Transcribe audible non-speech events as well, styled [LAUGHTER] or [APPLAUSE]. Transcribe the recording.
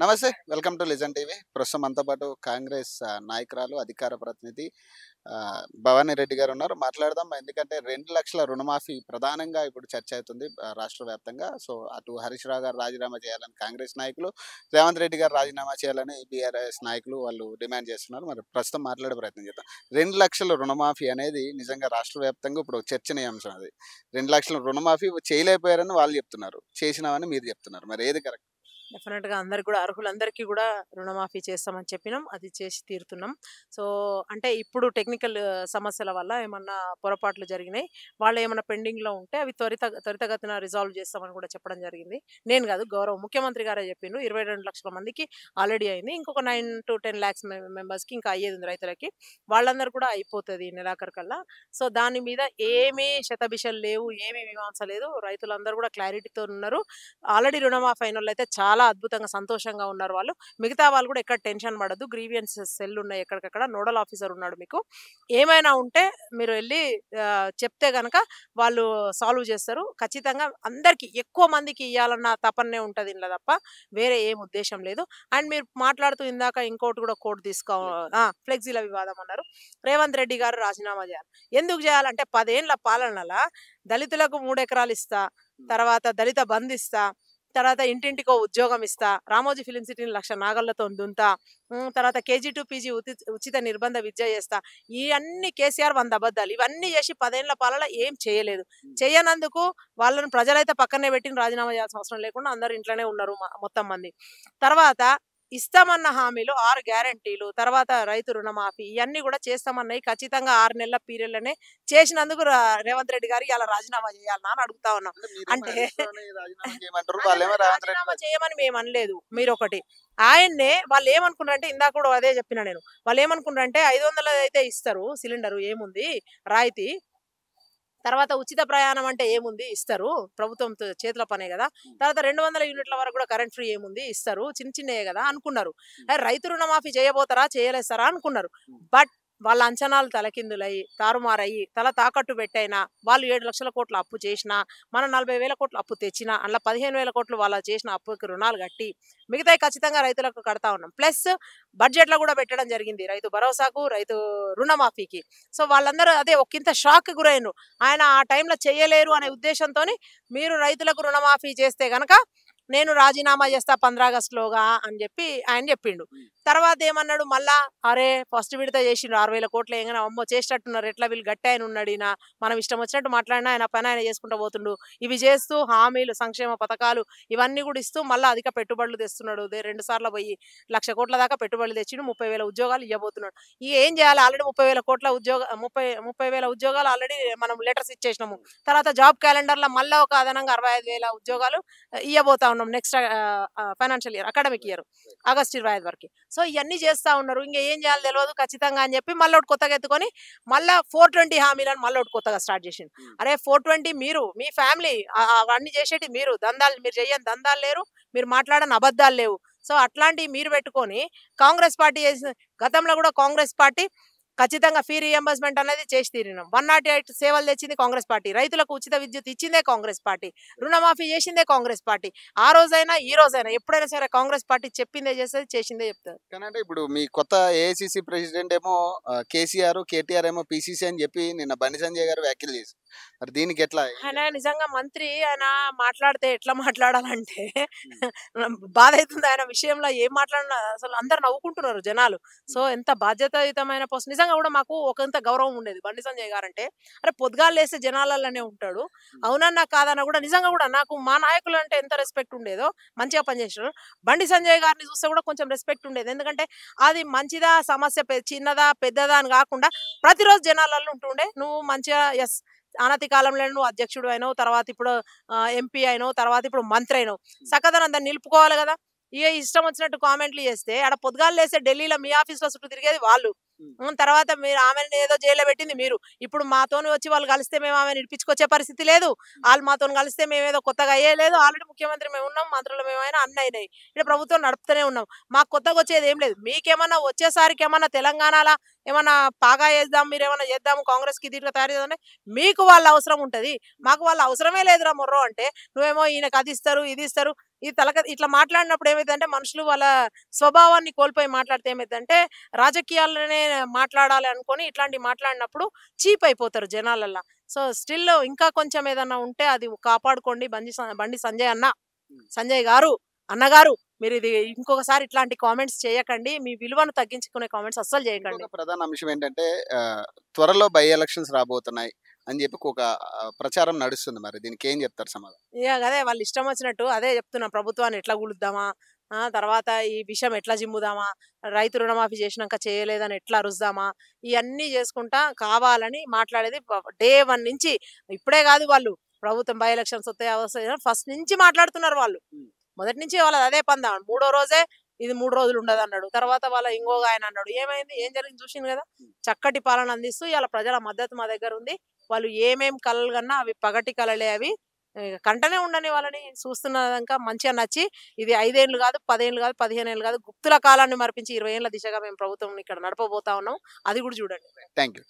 నమస్తే welcome to listen TV ప్రస్తుతం అంతా పాటు కాంగ్రెస్ నాయకురాలు అధికార ప్రతినిధి భవానీ రెడ్డి గారు ఉన్నారు మాట్లాడదాం ఎందుకంటే రెండు లక్షల రుణమాఫీ ప్రధానంగా ఇప్పుడు చర్చ అవుతుంది రాష్ట్ర వ్యాప్తంగా సో అటు హరీష్ రావు గారు రాజీనామా చేయాలని కాంగ్రెస్ నాయకులు రేవంత్ రెడ్డి గారు రాజీనామా చేయాలని బీఆర్ఎస్ నాయకులు వాళ్ళు డిమాండ్ చేస్తున్నారు మరి ప్రస్తుతం మాట్లాడే ప్రయత్నం చేద్దాం రెండు లక్షల రుణమాఫీ అనేది నిజంగా రాష్ట్ర వ్యాప్తంగా ఇప్పుడు చర్చనీయాంశం అది రెండు లక్షల రుణమాఫీ చేయలేకపోయారని వాళ్ళు చెప్తున్నారు చేసినామని మీరు చెప్తున్నారు మరి ఏది కరెక్ట్ డెఫినెట్ గా అందరికి కూడా అర్హులందరికీ కూడా రుణమాఫీ చేస్తామని చెప్పినాం అది చేసి తీరుతున్నాం సో అంటే ఇప్పుడు టెక్నికల్ సమస్యల వల్ల ఏమన్నా పొరపాట్లు జరిగినాయి వాళ్ళు ఏమైనా లో ఉంటే అవి త్వరిత త్వరితగతిన రిజాల్వ్ చేస్తామని కూడా చెప్పడం జరిగింది నేను కాదు గౌరవ ముఖ్యమంత్రి గారే చెప్పిండు ఇరవై రెండు లక్షల మందికి ఆల్రెడీ అయింది ఇంకొక nine to ten lakhs members కి ఇంకా అయ్యేది ఉంది రైతులకి వాళ్ళందరూ కూడా అయిపోతుంది నెలాఖరు కల్లా సో దాని మీద ఏమీ శతభిషలు లేవు ఏమీ మీమాంస లేదు రైతులందరూ కూడా క్లారిటీతో ఉన్నారు ఆల్రెడీ రుణమాఫీ అయిన వాళ్ళు అయితే చాలా చాలా అద్భుతంగా సంతోషంగా ఉన్నారు వాళ్ళు మిగతా వాళ్ళు కూడా ఎక్కడ టెన్షన్ పడద్దు గ్రీవియన్స్ సెల్ ఉన్నాయి ఎక్కడికక్కడ నోడల్ ఆఫీసర్ ఉన్నాడు మీకు ఏమైనా ఉంటే మీరు వెళ్ళి చెప్తే కనుక వాళ్ళు సాల్వ్ చేస్తారు ఖచ్చితంగా అందరికీ ఎక్కువ మందికి ఇవ్వాలన్న తపన్నే ఉంటుంది ఇంట్లో తప్ప వేరే ఏం ఉద్దేశం లేదు అండ్ మీరు మాట్లాడుతూ ఇందాక ఇంకోటి కూడా కోర్టు తీసుకో ఫ్లెక్సీల వివాదం అన్నారు రేవంత్ రెడ్డి గారు రాజీనామా చేయాలి ఎందుకు చేయాలంటే పదేళ్ల పాలనల దళితులకు మూడెకరాలు ఇస్తా తర్వాత దళిత బంధిస్తా తర్వాత ఇంటింటికో ఉద్యోగం ఇస్తా రామోజీ ఫిలిం సిటీని లక్ష నాగళ్లతో దుంతా తర్వాత కేజీ టు పీజీ ఉచిత నిర్బంధ విద్య చేస్తా ఇవన్నీ కేసీఆర్ వంద అబద్ధాలు ఇవన్నీ చేసి పదేళ్ల పాలన ఏం చేయలేదు చేయనందుకు వాళ్ళని ప్రజలైతే పక్కనే పెట్టి రాజీనామా చేయాల్సిన అవసరం లేకుండా అందరు ఇంట్లోనే ఉన్నారు మొత్తం మంది తర్వాత ఇస్తామన్న హామీలు ఆరు గ్యారంటీలు తర్వాత రైతు రుణమాఫీ ఇవన్నీ కూడా చేస్తామన్నాయి ఖచ్చితంగా ఆరు నెలల పీరియడ్లనే చేసినందుకు రేవంత్ రెడ్డి గారు ఇలా రాజీనామా చేయాలని అని అడుగుతా ఉన్నాం అంటే రాజీనామా చేయమని మేము అనలేదు మీరు ఒకటి ఆయన్నే వాళ్ళు ఏమనుకున్నారంటే ఇందాక కూడా అదే చెప్పిన నేను వాళ్ళు ఏమనుకున్నారంటే ఐదు వందలు అయితే ఇస్తారు సిలిండరు ఏముంది రాయితీ తర్వాత ఉచిత ప్రయాణం అంటే ఏముంది ఇస్తారు ప్రభుత్వం చేతుల పనే కదా తర్వాత రెండు వందల యూనిట్ల వరకు కూడా కరెంట్ ఫ్రీ ఏముంది ఇస్తారు చిన్న చిన్నయే కదా అనుకున్నారు రైతు రుణమాఫీ చేయబోతారా చేయలేస్తారా అనుకున్నారు బట్ వాళ్ళ అంచనాలు తలకిందులయ్యి తారుమారయ్యి తల తాకట్టు పెట్టైనా వాళ్ళు ఏడు లక్షల కోట్ల అప్పు చేసినా మనం నలభై వేల కోట్ల అప్పు తెచ్చినా అందులో పదిహేను వేల కోట్లు వాళ్ళు చేసిన అప్పుకి రుణాలు కట్టి మిగతా ఖచ్చితంగా రైతులకు కడతా ఉన్నాం ప్లస్ బడ్జెట్లో కూడా పెట్టడం జరిగింది రైతు భరోసాకు రైతు రుణమాఫీకి సో వాళ్ళందరూ అదే ఒకంత షాక్ గురైనరు ఆయన ఆ టైంలో చేయలేరు అనే ఉద్దేశంతో మీరు రైతులకు రుణమాఫీ చేస్తే కనుక నేను రాజీనామా చేస్తా లోగా అని చెప్పి ఆయన చెప్పిండు తర్వాత ఏమన్నాడు మళ్ళా అరే ఫస్ట్ విడత చేసిండు ఆరు వేల కోట్లు ఏమైనా అమ్మో చేసేటట్టున్నారు ఎట్లా వీళ్ళు గట్టి ఆయన ఉన్నాడు ఈయన మనం ఇష్టం వచ్చినట్టు మాట్లాడినా ఆయన పని ఆయన చేసుకుంటూ పోతుండు ఇవి చేస్తూ హామీలు సంక్షేమ పథకాలు ఇవన్నీ కూడా ఇస్తూ మళ్ళీ అధిక పెట్టుబడులు తెస్తున్నాడు రెండు సార్లు పోయి లక్ష కోట్ల దాకా పెట్టుబడులు తెచ్చిండు ముప్పై వేల ఉద్యోగాలు ఇవ్వబోతున్నాడు ఇక ఏం చేయాలి ఆల్రెడీ ముప్పై వేల కోట్ల ఉద్యోగ ముప్పై ముప్పై వేల ఉద్యోగాలు ఆల్రెడీ మనం లెటర్స్ ఇచ్చేసినాము తర్వాత జాబ్ క్యాలెండర్లో మళ్ళీ ఒక అదనంగా అరవై ఐదు వేల ఉద్యోగాలు ఇవ్వబోతా ఉన్నాం next financial year academic year August ఇరవై ఐదు వరకు సో ఇవన్నీ చేస్తూ ఉన్నారు ఇంకా ఏం చేయాలి తెలియదు ఖచ్చితంగా అని చెప్పి మళ్ళీ ఒకటి కొత్తగా ఎత్తుకొని మళ్ళీ ఫోర్ ట్వంటీ హామీలను మళ్ళీ ఒకటి కొత్తగా స్టార్ట్ చేసింది hmm. అరే ఫోర్ ట్వంటీ మీరు మీ ఫ్యామిలీ అవన్నీ చేసేటి మీరు దందాలు మీరు చేయని దందాలు లేరు మీరు మాట్లాడని అబద్ధాలు లేవు సో అట్లాంటివి మీరు పెట్టుకొని కాంగ్రెస్ పార్టీ చేసిన గతంలో కూడా కాంగ్రెస్ పార్టీ ఖచ్చితంగా ఫీ రియంబర్స్మెంట్ అనేది చేసి తీరినాం వన్ నాట్ ఎయిట్ సేవలు తెచ్చింది కాంగ్రెస్ పార్టీ రైతులకు ఉచిత విద్యుత్ ఇచ్చిందే కాంగ్రెస్ పార్టీ రుణమాఫీ చేసిందే కాంగ్రెస్ పార్టీ ఆ రోజైనా ఈ రోజైనా ఎప్పుడైనా సరే కాంగ్రెస్ పార్టీ చెప్పిందే చేస్తే చేసిందే చెప్తారు కానీ ఇప్పుడు మీ కొత్త ఏఐసిసి ప్రెసిడెంట్ ఏమో కేసీఆర్ కేటీఆర్ ఏమో పిసిసి అని చెప్పి నిన్న బండి సంజయ్ గారు వ్యాఖ్యలు చేసి మరి దీనికి ఎట్లా ఆయన నిజంగా మంత్రి ఆయన మాట్లాడితే ఎట్లా మాట్లాడాలంటే [LAUGHS] బాధ అవుతుంది ఆయన విషయంలో ఏం మాట్లాడినా అసలు అందరు నవ్వుకుంటున్నారు జనాలు సో ఎంత బాధ్యతాయుతమైన పోస్ట్ నిజంగా కూడా మాకు ఒకంత గౌరవం ఉండేది బండి సంజయ్ గారంటే అరే పొద్దుగాలు లేస్తే జనాలలోనే ఉంటాడు అవునన్నా కాదన్నా కూడా నిజంగా కూడా నాకు మా నాయకులు అంటే ఎంత రెస్పెక్ట్ ఉండేదో మంచిగా పనిచేసినారు బండి సంజయ్ గారిని చూస్తే కూడా కొంచెం రెస్పెక్ట్ ఉండేది ఎందుకంటే అది మంచిదా సమస్య చిన్నదా పెద్దదా అని కాకుండా ప్రతిరోజు జనాలలో ఉంటుండే నువ్వు మంచిగా ఎస్ అనతి కాలంలో నువ్వు అధ్యక్షుడు అయినావు తర్వాత ఇప్పుడు ఎంపీ అయినావు తర్వాత ఇప్పుడు మంత్రి అయినావు సకదనంతా నిలుపుకోవాలి కదా ఇక ఇష్టం వచ్చినట్టు కామెంట్లు చేస్తే ఆడ పొద్దుగాలు లేస్తే ఢిల్లీలో మీ ఆఫీస్లో చుట్టూ తిరిగేది వాళ్ళు తర్వాత మీరు ఆమెను ఏదో జైల్లో పెట్టింది మీరు ఇప్పుడు మాతోని వచ్చి వాళ్ళు కలిస్తే మేము ఆమెను ఇడిపించుకొచ్చే పరిస్థితి లేదు వాళ్ళు మాతో కలిస్తే మేము ఏదో కొత్తగా అయ్యేలేదు ఆల్రెడీ ముఖ్యమంత్రి మేము ఉన్నాం మంత్రులు మేమైనా అన్న అయినాయి ఇక్కడ ప్రభుత్వం నడుపుతూనే ఉన్నాం మాకు కొత్తగా వచ్చేది ఏం లేదు మీకేమన్నా వచ్చేసరికి ఏమన్నా తెలంగాణలో ఏమన్నా పాగా వేద్దాం మీరు ఏమన్నా చేద్దాము కి దీంట్లో తయారు చేద్దాం మీకు వాళ్ళ అవసరం ఉంటుంది మాకు వాళ్ళ అవసరమే లేదురా మొర్రో అంటే నువ్వేమో ఈయనకు అది ఇస్తారు ఇది ఇస్తారు ఈ తలక ఇట్లా మాట్లాడినప్పుడు ఏమైందంటే మనుషులు వాళ్ళ స్వభావాన్ని కోల్పోయి మాట్లాడితే ఏమైందంటే రాజకీయాలనే మాట్లాడాలి అనుకొని ఇట్లాంటివి మాట్లాడినప్పుడు చీప్ అయిపోతారు జనాలల్లా సో స్టిల్ ఇంకా కొంచెం ఏదన్నా ఉంటే అది కాపాడుకోండి బండి బండి సంజయ్ అన్న సంజయ్ గారు అన్నగారు మీరు ఇది ఇంకొకసారి ఇట్లాంటి కామెంట్స్ చేయకండి మీ విలువను తగ్గించుకునే కామెంట్స్ అస్సలు చేయకండి ప్రధాన అంశం ఏంటంటే త్వరలో బై ఎలక్షన్స్ రాబోతున్నాయి అని చెప్పి ఒక ప్రచారం నడుస్తుంది మరి దీనికి ఏం చెప్తారు సమాధానం అదే వాళ్ళు ఇష్టం వచ్చినట్టు అదే చెప్తున్నా ప్రభుత్వాన్ని ఎట్లా కూలుద్దామా తర్వాత ఈ విషయం ఎట్లా జిమ్ముదామా రైతు రుణమాఫీ చేసినాక చేయలేదని ఎట్లా రుద్దామా ఇవన్నీ చేసుకుంటా కావాలని మాట్లాడేది డే వన్ నుంచి ఇప్పుడే కాదు వాళ్ళు ప్రభుత్వం బై ఎలక్షన్స్ వస్తాయి ఫస్ట్ నుంచి మాట్లాడుతున్నారు వాళ్ళు మొదటి నుంచి వాళ్ళది అదే పందాం మూడో రోజే ఇది మూడు రోజులు ఉండదు అన్నాడు తర్వాత వాళ్ళ ఇంకో ఆయన అన్నాడు ఏమైంది ఏం జరిగింది చూసింది కదా చక్కటి పాలన అందిస్తూ ఇలా ప్రజల మద్దతు మా దగ్గర ఉంది వాళ్ళు ఏమేం కలలు కన్నా అవి పగటి కలలే అవి కంటనే ఉండని వాళ్ళని చూస్తున్నదాక మంచిగా నచ్చి ఇది ఐదేళ్ళు కాదు పదేళ్ళు కాదు పదిహేను ఏళ్ళు కాదు గుప్తుల కాలాన్ని మరిపించి ఇరవై ఏళ్ళ దిశగా మేము ప్రభుత్వం ఇక్కడ నడపబోతా ఉన్నాం అది కూడా చూడండి థ్యాంక్